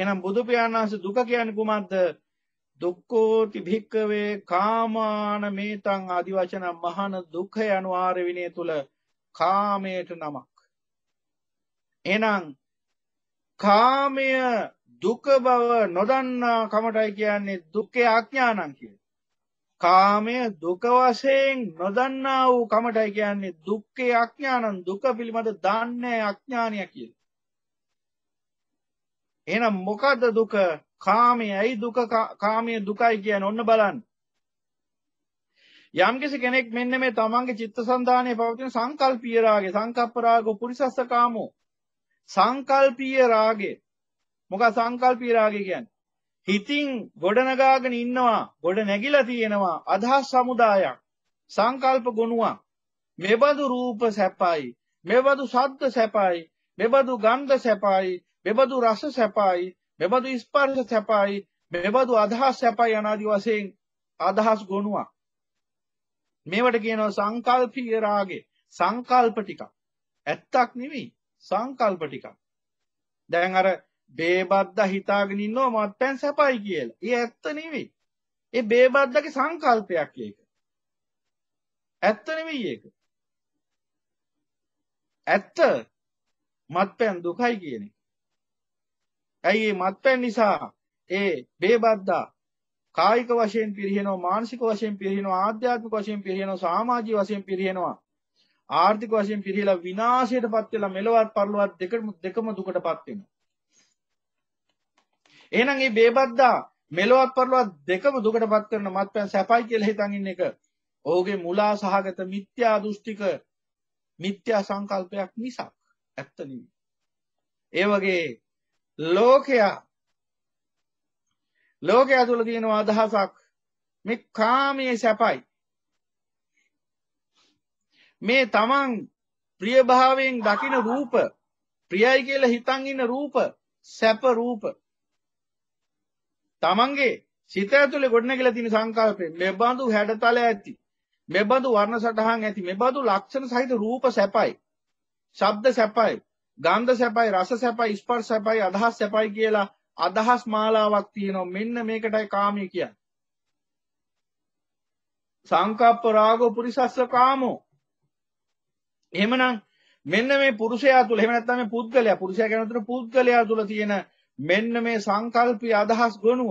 එහෙනම් බුදු පියාණන් වහන්සේ දුක කියන්නේ කුමක්ද? දුක්ඛෝති භික්ඛවේ කාමාන මේතං ආදි වචන මහාන දුක යනු ආර්ය විනය තුල කාමයට නමක්. එහෙනම් කාමය දුක බව නොදන්නා කමටයි කියන්නේ දුක්ඛේ ආඥානං කියන්නේ. කාමය දුක වශයෙන් නොදන්නා වූ කමටයි කියන්නේ දුක්ඛේ අඥානං දුක පිළිබඳ දන්නේ අඥානිය කියලා. එහෙනම් මොකද්ද දුක? කාමයයි දුක කාමයේ දුකයි කියන්නේ ඔන්න බලන්න. යම්කිසි කෙනෙක් මෙන්න මේ තමන්ගේ චිත්තසංතානයේ පවතින සංකල්පීය රාගේ සංකප්ප රාගෝ පුරිසස්ස කාමෝ සංකල්පීය රාගේ මොකක් සංකල්පීය රාගේ කියන්නේ හිතින් ගොඩනගාගෙන ඉන්නවා ගොඩ නැගිලා තියෙනවා අදහස් සමුදායක් සංකල්ප ගොනුවක් මෙබඳු රූප සැපයි මෙබඳු ශබ්ද සැපයි මෙබඳු ගන්ධ සැපයි මෙබඳු රස සැපයි, මෙබඳු ස්පර්ශ සැපයි, මෙබඳු අදහස් සැපයි අනාදි වශයෙන් අදහස් ගොනුවක්. මේවට කියනවා සංකල්පීය රාගේ. සංකල්ප ටිකක්. ඇත්තක් නෙවෙයි. සංකල්ප ටිකක්. දැන් අර බේබද්දා හිතාගෙන ඉන්නවා මත්පැන් සැපයි කියලා. ඒ ඇත්ත නෙවෙයි. ඒ බේබද්දාගේ සංකල්පයක් ඒක. ඇත්ත නෙවෙයි ඒක. ඇත්ත මත්පැන් දුකයි කියන එක. ඇයි මේ මත්පැන් නිසා ඒ බේබද්දා කායික වශයෙන් පිරිහෙනවා මානසික වශයෙන් පිරිහෙනවා ආධ්‍යාත්මික වශයෙන් පිරිහෙනවා සමාජීය වශයෙන් පිරිහෙනවා ආර්ථික වශයෙන් පිරිහෙලා විනාශයටපත් වෙලා මෙලවත් පරලොවත් දෙකම දෙකම දුකටපත් වෙනවා එහෙනම් මේ බේබද්දා මෙලවත් පරලොවත් දෙකම දුකටපත් කරන මත්පැන් සැපයි කියලා හිතන් ඉන්න එක ඔහුගේ මුලා සහගත මිත්‍යා දෘෂ්ටික මිත්‍යා සංකල්පයක් මිසක් ඇත්ත නෙවෙයි ඒ වගේ ලෝකයා ලෝකයා තුළ තියෙනවා අදහසක් මේ කාමයේ සැපයි මේ තමන් ප්‍රියභාවයෙන් දකින රූප ප්‍රියයි කියලා හිතන් ඉන්න රූප සැප රූප තමන්ගේ සිත ඇතුලේ ගොඩනැගිලා තියෙන සංකල්පේ මෙබඳු හැඩතල ඇති මෙබඳු වර්ණ සටහන් ඇති මෙබඳු ලක්ෂණ සහිත රූප සැපයි ශබ්ද සැපයි ගන්ධ සැපයි රස සැපයි ස්පර්ශ සැපයි අදහස් සැපයි කියලා අදහස් මාලාවක් තියෙනවා මෙන්න මේකටයි කාමී කියන්නේ සංකප්ප රාගෝ පුරිසස්ස කාමෝ එහෙමනම් මෙන්න මේ පුරුෂයා තුල එහෙම නැත්නම් මේ පුද්ගලයා පුරුෂයා කියන උතර පුද්ගලයා තුල තියෙන මෙන්න මේ සංකල්පී අදහස් ගොනුව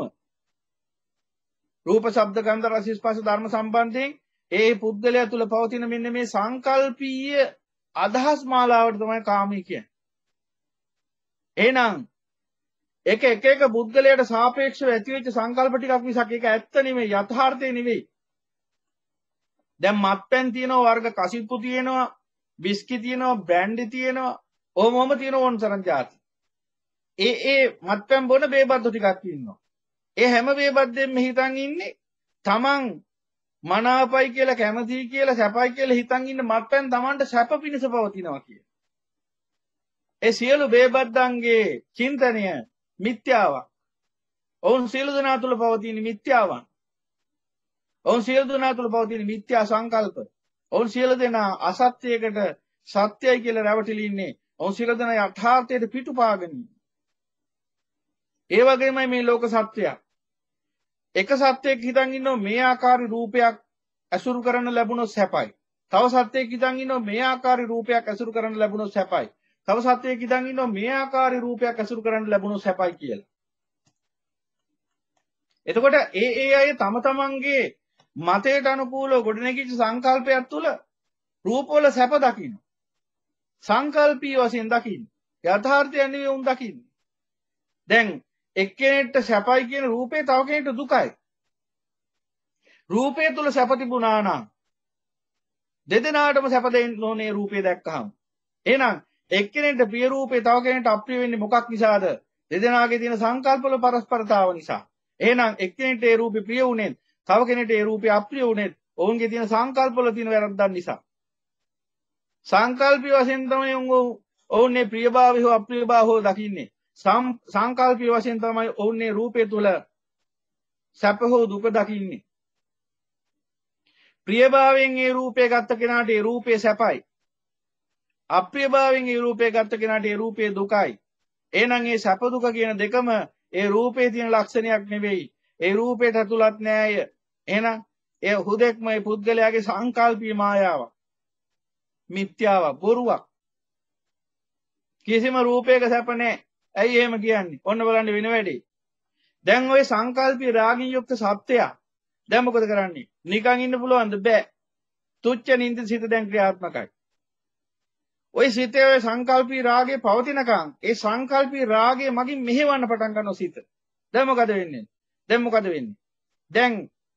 රූප ශබ්ද ගන්ධ රස ස්පර්ශ ධර්ම සම්බන්ධයෙන් ඒ පුද්ගලයා තුල පවතින මෙන්න මේ සංකල්පීය අදහස් මාලාවට තමයි කාමී කියන්නේ එහෙනම් ඒක එක එක පුද්ගලයට සාපේක්ෂව ඇතිවෙච්ච සංකල්ප ටිකක් මිසක් ඒක ඇත්ත නෙමෙයි යථාර්ථය නෙමෙයි. දැන් මත්පැන් තියෙනවා වර්ග කසිප්පු තියෙනවා බිස්කි තියෙනවා බ්‍රෑන්ඩි තියෙනවා ඔහොමම තියෙන ඕන තරම් જાති. ඒ ඒ මත්පැන් බොන බේබද්දු ටිකක් ඉන්නවා. ඒ හැම බේබද්දෙම හිතන් ඉන්නේ තමන් මනාපයි කියලා කැමතියි කියලා සැපයි කියලා හිතන් ඉන්න මත්පැන් තමන්ට සැප පිණිස පවතිනවා කියලා. ඒ සියලු බේබද්දන්ගේ චින්තනය මිත්‍යාවක්. ඔවුන් සියලු දෙනා තුළ පවතින මිත්‍යාවන්. ඔවුන් සියලු දෙනා තුළ පවතින මිත්‍යා සංකල්ප. ඔවුන් සියලු දෙනා අසත්‍යයකට සත්‍යයි කියලා රැවටිලා ඉන්නේ. ඔවුන් සියලු දෙනා යථාර්ථයට පිටුපාගෙන. ඒ වගේමයි මේ ලෝක සත්‍යයක්. එක සත්‍යයක් හිතන් ඉන්නෝ මේ ආකාරي රූපයක් ඇසුරු කරන්න ලැබුණොත් සැපයි. තව සත්‍යයක් හිතන් ඉන්නෝ මේ ආකාරي රූපයක් ඇසුරු කරන්න ලැබුණොත් සැපයි. තව සත්වයෙක් ඉඳන් ඉන්නවා මේ ආකාරي රූපයක් ඇසුරු කරන්න ලැබුණොත් සැපයි කියලා. එතකොට ඒ ඒ අය තම තමන්ගේ මතයට අනුකූලව ගොඩනැගිච්ච සංකල්පයක් තුළ රූපවල සැප දකින්න. සංකල්පීය වශයෙන් දකින්න. යථාර්ථය නෙවෙයි උන් දකින්නේ. දැන් එක්කෙනෙක්ට සැපයි කියන රූපේ තව කෙනෙක්ට දුකයි. රූපය තුල සැප තිබුණා නම් දෙදෙනාටම සැප දෙන්න ඕනේ රූපේ දැක්කහම. එහෙනම් එක්කෙනෙක්ට ප්‍රිය රූපේ තව කෙනෙක්ට අප්‍රිය වෙන්නේ මොකක් නිසාද? දෙදෙනාගේ තියෙන සංකල්පවල පරස්පරතාව නිසා. එහෙනම් එක්කෙනෙක්ට ඒ රූපේ ප්‍රිය වුණේ, තව කෙනෙක්ට ඒ රූපේ අප්‍රිය වුණේ ඔවුන්ගේ තියෙන සංකල්පවල තියෙන වැරද්දක් නිසා. සංකල්පي වශයෙන් තමයි ඔවුන් ඔවුන්නේ ප්‍රියභාවය හෝ අප්‍රියභාවය හෝ දකින්නේ. සංකල්පී වශයෙන් තමයි ඔවුන්නේ රූපය තුළ සැප හෝ දුක දකින්නේ. ප්‍රියභාවයෙන් ඒ රූපය ගත්ත කෙනාට ඒ රූපය සැපයි. අප්‍රියභාවයෙන් ඒ රූපය ගත්ත කෙනාට ඒ රූපයේ දුකයි. එහෙනම් ඒ සැප දුක කියන දෙකම ඒ රූපේ තියෙන ලක්ෂණයක් නෙවෙයි. ඒ රූපයට ඇතුළත් නෑය. එහෙනම් ඒ හුදෙක්ම මේ පුද්ගලයාගේ සංකල්පීය මායාවක්. මිත්‍යාවක්, බොරුවක්. කිසිම රූපයක සැප නෑ. ඇයි එහෙම කියන්නේ? ඔන්න බලන්න වෙන වැඩේ. දැන් ওই සංකල්පීය රාගින් යුක්ත සත්‍යය දැන් මොකද කරන්නේ? නිකන් ඉන්න පුළුවන්ද? බෑ. තුච්ච නින්ද සිත දැන් ක්‍රියාත්මකයි. ওই සිතේ ওই සංකල්පී රාගේ පවතිනකන් ඒ සංකල්පී රාගේ මගින් මෙහෙවන්න පටන් ගන්නවා සිත. දැන් මොකද වෙන්නේ? දැන් මොකද වෙන්නේ? දැන්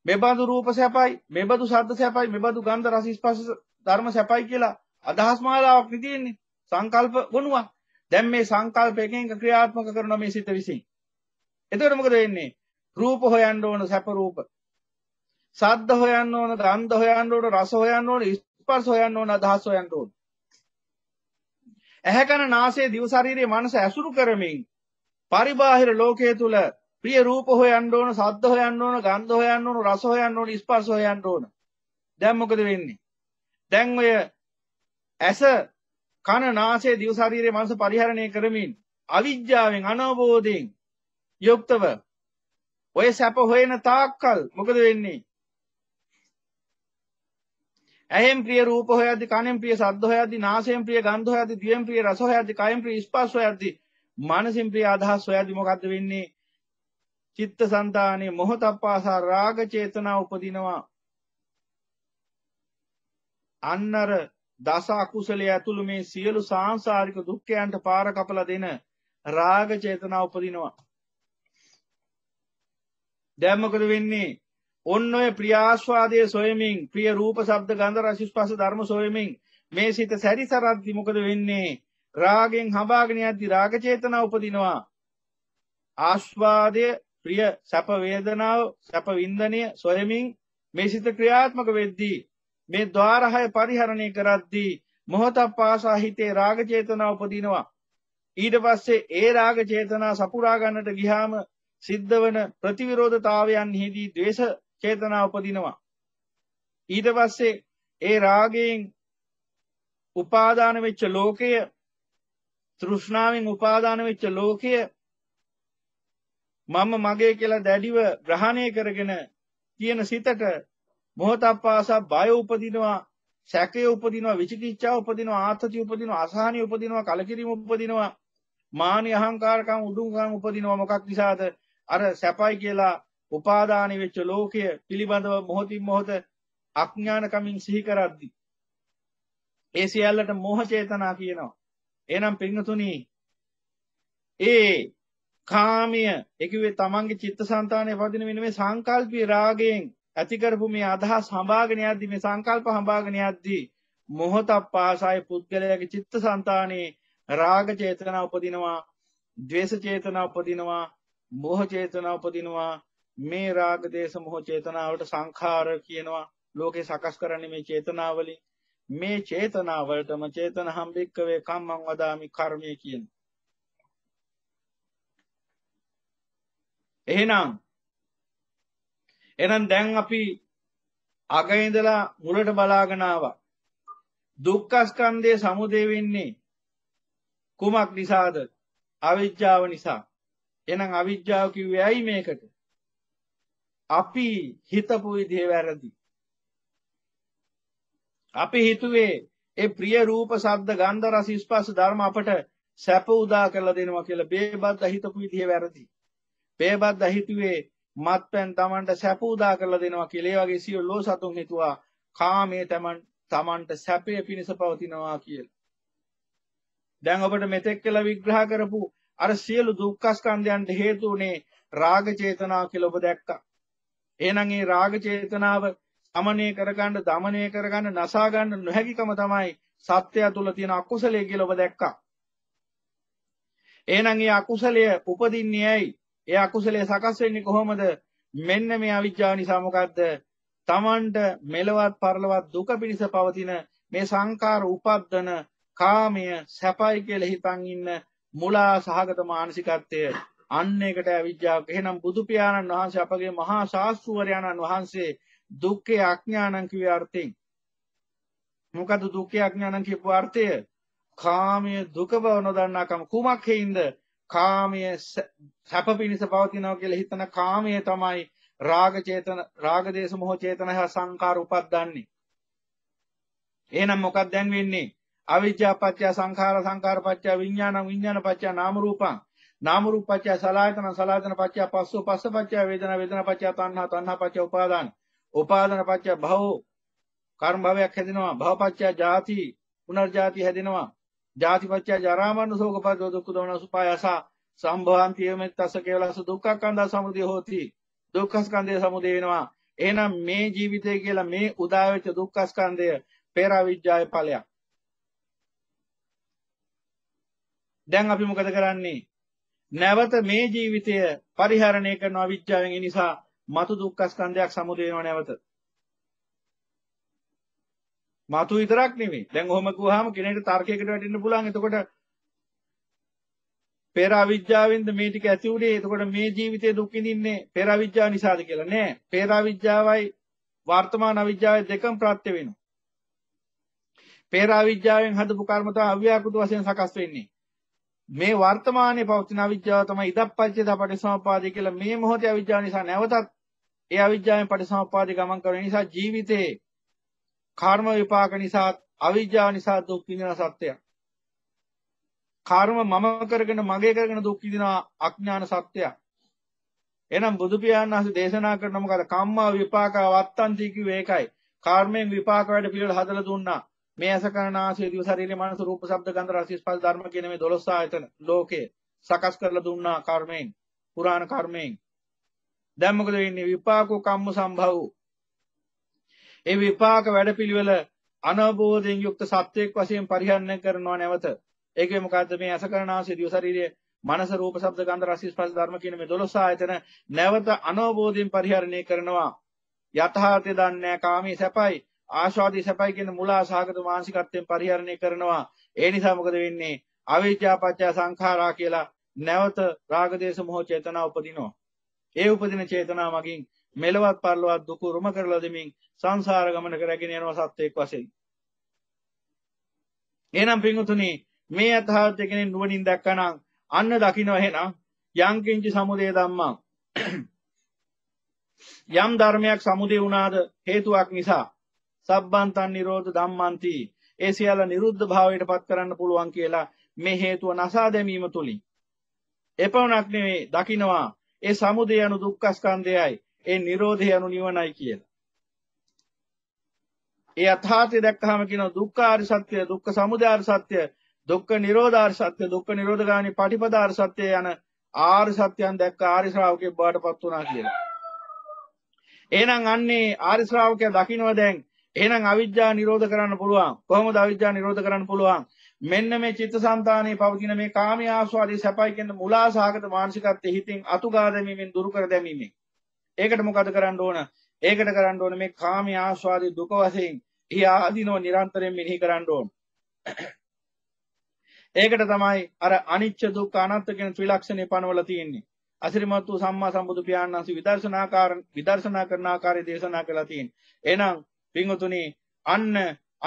මෙබඳු රූප සැපයි, මෙබඳු ශබ්ද සැපයි, මෙබඳු ගන්ධ රස ස්පර්ශ ධර්ම සැපයි කියලා අදහස් මාලාවක් නෙදීන්නේ. සංකල්ප ගොනුවක්. දැන් මේ සංකල්පයෙන් ක්‍රියාත්මක කරන මේ සිත විසින්. එතකොට මොකද වෙන්නේ? රූප හොයන්න ඕන සැප රූප. ශබ්ද හොයන්න ඕන, ගන්ධ හොයන්න ඕන, රස හොයන්න ඕන, ස්පර්ශ හොයන්න ඕන, අදහස් හොයන්න ඕන. ඇහැකන නාසය දිව ශරීරයේ මනස ඇසුරු කරමින් පරිබාහිර ලෝකයේ තුල ප්‍රිය රූප හොයන්න ඕන, සද්ද හොයන්න ඕන, ගන්ධ හොයන්න ඕන, රස හොයන්න ඕන, ස්පර්ශ හොයන්න ඕන. දැන් මොකද වෙන්නේ? දැන් ඔය ඇස කන නාසය දිව ශරීරයේ මනස පරිහරණය කරමින් අවිද්‍යාවෙන් අනවබෝධයෙන් යුක්තව ඔය සැප හොයන තාක්කල් මොකද වෙන්නේ? ඇහෙන් ප්‍රිය රූප හොයද්දි කනෙන් ප්‍රිය ශබ්ද හොයද්දි නාසයෙන් ප්‍රිය ගන්ධ හොයද්දි දිවෙන් ප්‍රිය රස හොයද්දි කයෙන් ප්‍රිය ස්පර්ශ හොයද්දි මනසින් ප්‍රිය අදහස් හොයද්දි මොකද්ද වෙන්නේ චිත්තසංතානේ මොහතප්පාසා රාග චේතනා උපදිනවා අන්නර දස අකුසලයේ ඇතුළු මේ සියලු සාංශාරික දුක්ඛයන්ට පාර කපලා දෙන රාග චේතනා උපදිනවා දැන් මොකද වෙන්නේ ඔන්න ඔය ප්‍රිය ආස්වාදයේ සොයමින් ප්‍රිය රූප ශබ්ද ගන්ධ රස ස්පර්ශ ධර්ම සොයමින් මේ සිත සැරිසරද්දි මොකද වෙන්නේ රාගෙන් හඹාගෙන යද්දි රාග චේතනා උපදිනවා ආස්වාදය ප්‍රිය සැප වේදනාව සැප වින්දනය සොයමින් මේ සිත ක්‍රියාත්මක වෙද්දී මේ ద్వාරහය පරිහරණය කරද්දී මොහතක් පාසා හිතේ රාග චේතනා උපදිනවා ඊට පස්සේ ඒ රාග චේතනා සපුරා ගන්නට ගියාම සිද්ධ වන ප්‍රතිවිරෝධතාවයන්හිදී ද්වේෂ චේතනා උපදිනවා ඊට පස්සේ ඒ රාගයෙන් උපාදාන වෙච්ච ලෝකය තෘෂ්ණාවෙන් උපාදාන වෙච්ච ලෝකය මම මගේ කියලා දැඩිව ග්‍රහණය කරගෙන තියෙන සිතට මොහතප්පාසා බය උපදිනවා සැකය උපදිනවා විචිකිච්ඡා උපදිනවා ආතති උපදිනවා අසහනිය උපදිනවා කලකිරීම උපදිනවා මානි අහංකාරකම් උඩුංකම් උපදිනවා මොකක් නිසාද අර සැපයි කියලා උපාදාන වෙච්ච ලෝකය පිළිබඳව මොහොතින් මොහොත අඥානකමින් සිහි කරද්දී ඒ සියල්ලට මෝහ චේතනා කියනවා. එහෙනම් පින්තුනි ඒ කාමය ඒකුවේ තමන්ගේ චිත්තසංතානයේ වදින වෙන මේ සංකල්පී රාගයෙන් ඇති කරපු මේ අදහස් හඹාගෙන යද්දී මේ සංකල්ප හඹාගෙන යද්දී මොහොතක් පාසායි පුද්ගලයාගේ චිත්තසංතානයේ රාග චේතනා උපදිනවා, ද්වේෂ චේතනා උපදිනවා, මෝහ චේතනා උපදිනවා, මේ රාග දේශ මොහ චේතනාවට සංඛාර කියනවා ලෝකේ සකස් කරන්නේ මේ චේතනාවලින් මේ චේතනාවලටම චේතන හම්බික්කවේ කම්මං වදාමි කර්මය කියන එහෙනම් එනම් දැන් අපි අගඉඳලා මුලට බලාගෙනවා දුක්කස්කන්දය සමුදේ වෙන්නේ කුමක් නිසාද අවිද්‍යාව නිසා එනම් අවිද්‍යාව කිව්වේ ඇයි මේකට අපි හිතපු විදිහ වැරදි. අපි හිතුවේ ඒ ප්‍රිය රූප ශබ්ද ගන්ධ රස ස්පර්ශ ධර්ම අපට සැප උදා කරලා දෙනවා කියලා බේබද්ද හිතපු විදිහ වැරදි. බේබද්ද හිතුවේ මත්පැන් Tamanට සැප උදා කරලා දෙනවා කියලා ඒ වගේ සියලු ලෝසතුන් හිතුවා කාමයේ Taman Tamanට සැපේ පිණිස පවතිනවා කියලා. දැන් ඔබට මෙතෙක් කියලා විග්‍රහ කරපු අර සියලු දුක්ඛ ස්කන්ධයන්ට හේතු උනේ රාග චේතනා කියලා ඔබ දැක්කා. එහෙනම් මේ රාග චේතනාව සමනය කරගන්න, দমনය කරගන්න, නසා ගන්න නොහැකිකම තමයි සත්‍යය තුල තියෙන අකුසලයේ කියලා ඔබ දැක්කා. එහෙනම් මේ අකුසලය උපදින්නේ ඇයි? ඒ අකුසලය සකස් වෙන්නේ කොහොමද? මෙන්න මේ අවිජ්ජාව නිසා මොකද්ද? තමන්ට මෙලවත් පරලවත් දුක පිණිස පවතින මේ සංකාර උපද්දන කාමය සැපයි කියලා හිතන් ඉන්න මුලා සහගත මානසිකත්වය අන්න ඒකට අවිද්‍යාව. එහෙනම් බුදු පියාණන් වහන්සේ අපගේ මහා ශාස්ත්‍රවරයාණන් වහන්සේ දුක්ඛේ අඥානං කිව්ව අර්ථයෙන් මොකද දුක්ඛේ අඥානං කියපු අර්ථය? කාමයේ දුක බව නොදන්නාකම කුමක් හේින්ද? කාමයේ සැප පිණිස පවතිනවා කියලා හිතන කාමයේ තමයි රාග චේතන රාග දේශ මොහ චේතන හා සංකාර උපද්දන්නේ. එහෙනම් මොකක්ද දැන් වෙන්නේ? අවිජ්ජා පත්‍ය සංඛාර සංඛාර පත්‍ය විඥාන විඥාන පත්‍ය නාම රූපං නාම රූප පත්‍ය සලආයතන සලආයතන පත්‍ය පස්සෝ පස්ස පත්‍ය වේදනා වේදනා පත්‍ය තණ්හා තණ්හා පත්‍ය උපාදාන උපාදාන පත්‍ය භව කර්ම භවයක් හැදෙනවා භව පත්‍ය ජාති පුනර්ජාති හැදෙනවා ජාති පත්‍ය ජරා මරණ ශෝක පත්‍ය දුක්ඛ දෝමන සුපායස සම්භවාන්තිය මෙත්තස කේවලස දුක්ඛ කන්දා සමුදය හෝති දුක්ඛ ස්කන්ධය සමුදය වෙනවා එහෙනම් මේ ජීවිතය කියලා මේ උදාවෙච්ච දුක්ඛ ස්කන්ධය පෙර අවිජ්ජාය ඵලයක්. දැන් අපි මොකද කරන්නේ? නැවත මේ ජීවිතය පරිහරණය කරන අවිද්‍යාවෙන් ඒ නිසා මතු දුක්ඛ ස්කන්ධයක් සමුදය වෙනවා නැවත. මතු විතරක් නෙමෙයි. දැන් ඔහොම කිව්වහම කෙනෙක්ට තර්කයකට වැටෙන්න පුළුවන්. එතකොට පෙර අවිද්‍යාවෙන්ද මේ ටික ඇති උනේ. එතකොට මේ ජීවිතයේ දුක් විඳින්නේ පෙර අවිද්‍යාව නිසාද කියලා නෑ. පෙර අවිද්‍යාවයි වර්තමාන අවිද්‍යාවයි දෙකම ප්‍රත්‍ය වෙනවා. පෙර අවිද්‍යාවෙන් හදපු කර්ම තමයි අව්‍යාකෘත වශයෙන් සකස් වෙන්නේ. මේ වර්තමානයේ පවතින අවිද්‍යාව තමයි ඉදප්පච්චේත පටිසමුපාදේ කියලා මේ මොහොතේ අවිද්‍යාව නිසා නැවතත් ඒ අවිද්‍යාවෙන් පටිසමුපාදේ ගමන් කරන නිසා ජීවිතේ කර්ම විපාක නිසා අවිද්‍යාව නිසා දුක් විඳින සත්‍යයක්. කර්ම මම කරගෙන මගේ කරගෙන දුක් විඳින අඥාන සත්‍යයක්. එහෙනම් බුදු පියාණන් වහන්සේ දේශනා කරන මොකද කම්මා විපාක වත්තන්ති කිව්වේ ඒකයි. කර්මයෙන් විපාක වැඩ පිළිවෙල හදලා දුන්නා. මේ ඇස කරන ආසය දිව ශරීරය මනස රූප ශබ්ද ගන්ධ රස ස්පර්ශ ධර්ම කියන මේ 12 ආයතන ලෝකේ සකස් කරලා දුන්නා කර්මයෙන් පුරාණ කර්මයෙන් දැන් මොකද වෙන්නේ විපාකෝ කම්ම සම්භව ඒ විපාක වැඩපිළිවෙල අනබෝධයෙන් යුක්ත සත්‍යයක් වශයෙන් පරිහරණය කරනවා නැවත ඒකේ මොකද්ද මේ ඇස කරන ආසය දිව ශරීරය මනස රූප ශබ්ද ගන්ධ රස ස්පර්ශ ධර්ම කියන මේ 12 ආයතන නැවත අනවබෝධයෙන් පරිහරණය කරනවා යථාර්ථය දන්නේ කාමී සැපයි ආශාදී සැපයි කියන මුලා සාගත මානසිකත්වයෙන් පරිහරණය කරනවා. ඒ නිසා මොකද වෙන්නේ? අවිජ්ජාපච්චය සංඛාරා කියලා නැවත රාග දේශ මොහ චේතනා උපදිනවා. ඒ උපදින චේතනා මගින් මෙලවත් පරලොවත් දුක උරුම කරලා දෙමින් සංසාර ගමන කරගෙන යනවා සත්‍යයක් වශයෙන්. එහෙනම් පින්වතුනි මේ යථාර්ථය කෙනෙක් නුවණින් දැක්කනම් අන්න දකින්න එහෙනම් යම් කිංචි සමුදය ධම්මං යම් ධර්මයක් සමුදේ වුණාද හේතුවක් නිසා සබ්බන්තන් නිරෝධ ධම්මන්ති ඒ සියල්ල නිරුද්ධ භාවයට පත් කරන්න පුළුවන් කියලා මේ හේතුව නසා දැමීම තුලින් එපමණක් නෙවෙයි දකිනවා ඒ සමුදය යනු දුක්ඛස්කන්ධයයි ඒ නිරෝධය යනු නිවනයි කියලා ඒ අථාර්ථය දැක්කහම කියනවා දුක්ඛාර සත්‍ය දුක්ඛ සමුදයාර සත්‍ය දුක්ඛ නිරෝධාර සත්‍ය දුක්ඛ නිරෝධගාමී පටිපදාර සත්‍ය යන ආර්ය සත්‍යයන් දැක්ක ආර්ය ශ්‍රාවකෙක් බවට පත් වුණා කියලා. එහෙනම් අන්නේ ආර්ය ශ්‍රාවකයා දකින්නවා දැන් එහෙනම් අවිද්‍යාව නිරෝධ කරන්න පුළුවන්. කොහොමද අවිද්‍යාව නිරෝධ කරන්න පුළුවන්? මෙන්න මේ චිත්තසංතානයේ පවතින මේ කාමී ආස්වාදයේ සැපයි කියන මුලාසහගත මානසිකත්වයේ හිතින් අතුගා දැමීමෙන් දුරු කර දැමීමෙන්. ඒකට මොකද කරන්න ඕන? ඒකට කරන්න ඕන මේ කාමී ආස්වාදයේ දුක වශයෙන් එහි ආදීනව නිරන්තරයෙන් මෙනෙහි කරන්න ඕන. ඒකට තමයි අර අනිච්ච දුක්ඛ අනාත්ම කියන ත්‍රිලක්ෂණය පනවලා තියෙන්නේ. අසිරිමත් වූ සම්මා සම්බුදු පියාණන් වහන්සේ විදර්ශනාකාර විදර්ශනා කරන ආකාරය දේශනා කළා තියෙන්නේ. එහෙනම් පිංහතුනි අන්න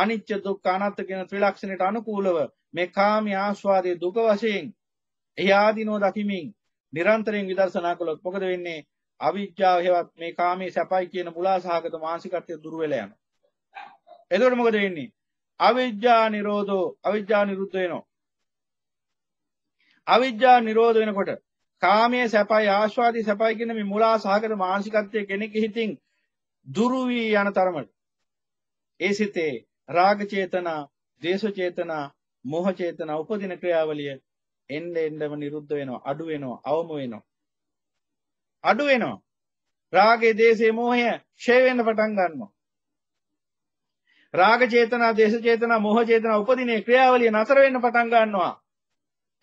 අනිච්ච දුක් අනත්ත කියෙන ත්‍රිලක්ෂණයට අනුකූලව මේ කාමි ආස්වාදය දුක වශයෙන් එයාදිනෝ දකිමින් නිරන්තරයෙන් විදර්ශනා කළොත් පොකද වෙන්නේ අවිද්‍යාව හෙවත් මේ කාමේ සැපයි කියන මුලාසහගත මානසිකත්වය දුර වෙලා යනවා. එතකොට මොකද වෙන්නේ? අවිද්‍යා නිරෝධෝ අවිද්‍යා නිරුද්ධ වෙනවා. අවිද්‍යා නිරෝධ වෙනකොට කාමයේ සැපයි ආස්වාදී සැපයි කියන මේ මුලාසහගත මානසිකත්වය කෙනෙක් හිතින් දුරු වී යන තරමට ඒ සිතේ රාග චේතනා, ද්වේෂ චේතනා, මෝහ චේතනා උපදින ක්‍රියාවලිය එන්න එන්නම නිරුද්ධ වෙනවා, අඩු වෙනවා, අවම වෙනවා. අඩු වෙනවා. රාගය, දේශය, මෝහය ඡේ වෙන්න පටන් ගන්නවා. රාග චේතනා, දේශ චේතනා, මෝහ චේතනා උපදින ක්‍රියාවලිය නතර වෙන්න පටන් ගන්නවා.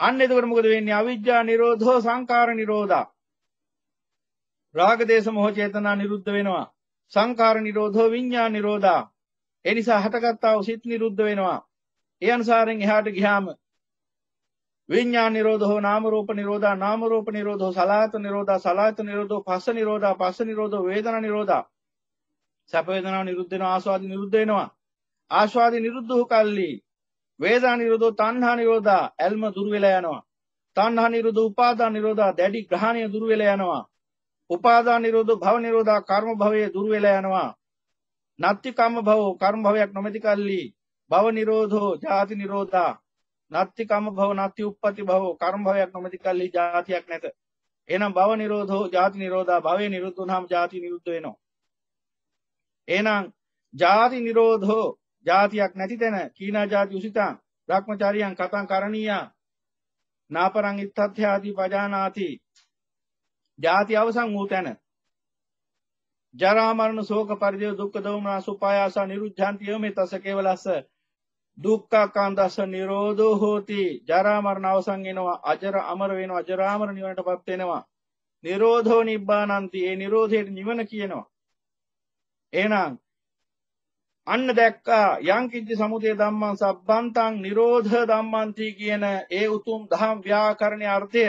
අන්න එතකොට මොකද වෙන්නේ? අවිජ්ජා නිරෝධෝ සංකාර නිරෝධා. රාග දේශ මොහ චේතනා නිරුද්ධ වෙනවා. සංකාර නිරෝධෝ විඤ්ඤා නිරෝධා ඒ නිසා හටගත්තා වූ සිත් නිරුද්ධ වෙනවා. ඒ අනුසාරයෙන් එහාට ගියාම විඤ්ඤාණ නිරෝධෝ නාම රූප නිරෝධා නාම රූප නිරෝධෝ සලායත නිරෝධා සලායත නිරෝධෝ පස්ස නිරෝධා පස්ස නිරෝධෝ වේදනා නිරෝධා සැප වේදනා නිරුද්ධ වෙනවා ආස්වාද නිරුද්ධ වෙනවා ආස්වාද නිරුද්ධ වූ කල්ලි වේදනා නිරෝධෝ තණ්හා නිරෝධා ඇල්ම දුර වෙලා යනවා තණ්හා නිරෝධෝ උපාදාන නිරෝධා දැඩි ග්‍රහණය දුර වෙලා යනවා උපාදාන නිරෝධෝ භව නිරෝධා කර්ම භවයේ දුර වෙලා යනවා නත්ති කම්ම භව කර්ම භවයක් නොමැති කල්ලි භව නිරෝධෝ ජාති නිරෝධා නත්ති කම්ම භව නත්ති උප්පති භව කර්ම භවයක් නොමැති කල්ලි ජාතියක් නැත එහෙනම් භව නිරෝධෝ ජාති නිරෝධා භවේ නිරුද්ධ වුනහම ජාති නිරුද්ධ වෙනවා එහෙනම් ජාති නිරෝධෝ ජාතියක් නැති තැන කීනා ජාති උසිතං භ්‍රමචාරියන් කතං කරණීයා නාපරං ඉත්තත්‍ය ආදී පජානාති ජාති අවසන් වූ තැන ජරා මරණ ශෝක පරිදේ දුක්ඛ දෝමනස උපායාස නිරුද්ධාන්ති යමේ තස කේවලස දුක්ඛ කාන්දස නිරෝධෝ හෝති ජරා මරණ අවසන් වෙනවා අජර අමර වෙනවා ජරා මරණ නිවනටපත් වෙනවා නිරෝධෝ නිබ්බානන්ති ඒ නිරෝධයට නිවන කියනවා එහෙනම් අන්න දැක්කා යං කිච්ච සමුදය ධම්මං සබ්බන්තං නිරෝධ ධම්මන්ති කියන ඒ උතුම් ධම් ව්‍යාකරණයේ අර්ථය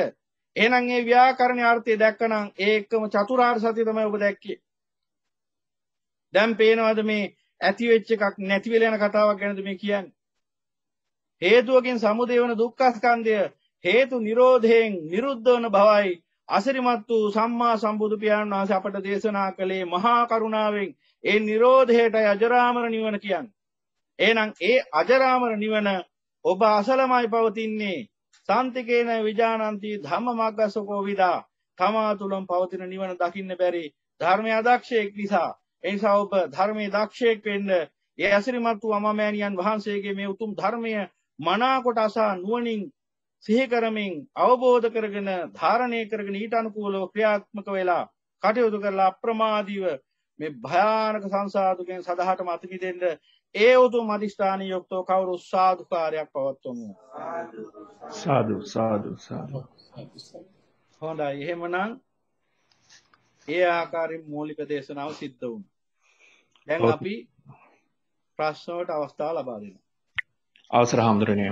එහෙනම් ඒ ව්‍යාකරණයේ අර්ථය දැක්කනම් ඒකම චතුරාර්ය සත්‍ය තමයි ඔබ දැක්කේ දැන් පේනවාද මේ ඇති වෙච්ච එකක් නැති වෙලා යන කතාවක් ගැනද මේ කියන්නේ? හේතුවකින් සමුදේ වන දුක්ඛස්කන්ධය හේතු නිරෝධයෙන් නිරුද්ධ වන බවයි අසිරිමත් වූ සම්මා සම්බුදු පියාණන් වහන්සේ අපට දේශනා කළේ මහා කරුණාවෙන් ඒ නිරෝධයට අජරාමර නිවන කියන්නේ. එහෙනම් ඒ අජරාමර නිවන ඔබ අසලමයි පවතින්නේ. සාන්තිකේන විජානන්ති ධම්ම මග්ගසකෝ විදා තමා තුලම පවතින නිවන දකින්න බැරි ධර්මය අදක්ෂයෙක් නිසා ඒ නිසා ඔබ ධර්මයේ දක්ෂයෙක් වෙන්න ඒ ඇසිරිමත් වූ අමාමෑණියන් වහන්සේගේ මේ උතුම් ධර්මය මනාකොට අසා නුවණින් සිහි කරමින් අවබෝධ කරගෙන ධාරණය කරගෙන ඊට අනුකූලව ක්‍රියාත්මක වෙලා කටයුතු කරලා අප්‍රමාදීව මේ භයානක සංසාරකෙන් සදහටම අත්මිදෙන්න ඒ උතුම් අදිෂ්ඨානිය යුක්තව කවුරු සාදුකාරයක් පවත්වමු සාදු සාදු සාදු හොඳයි එහෙමනම් ඒ ආකාරයෙන් මූලික දේශනාව සිද්ධ වුණා දැන් අපි ප්‍රශ්නවලට අවස්ථාව ලබා දෙනවා. අවසර හඳුරන්නේ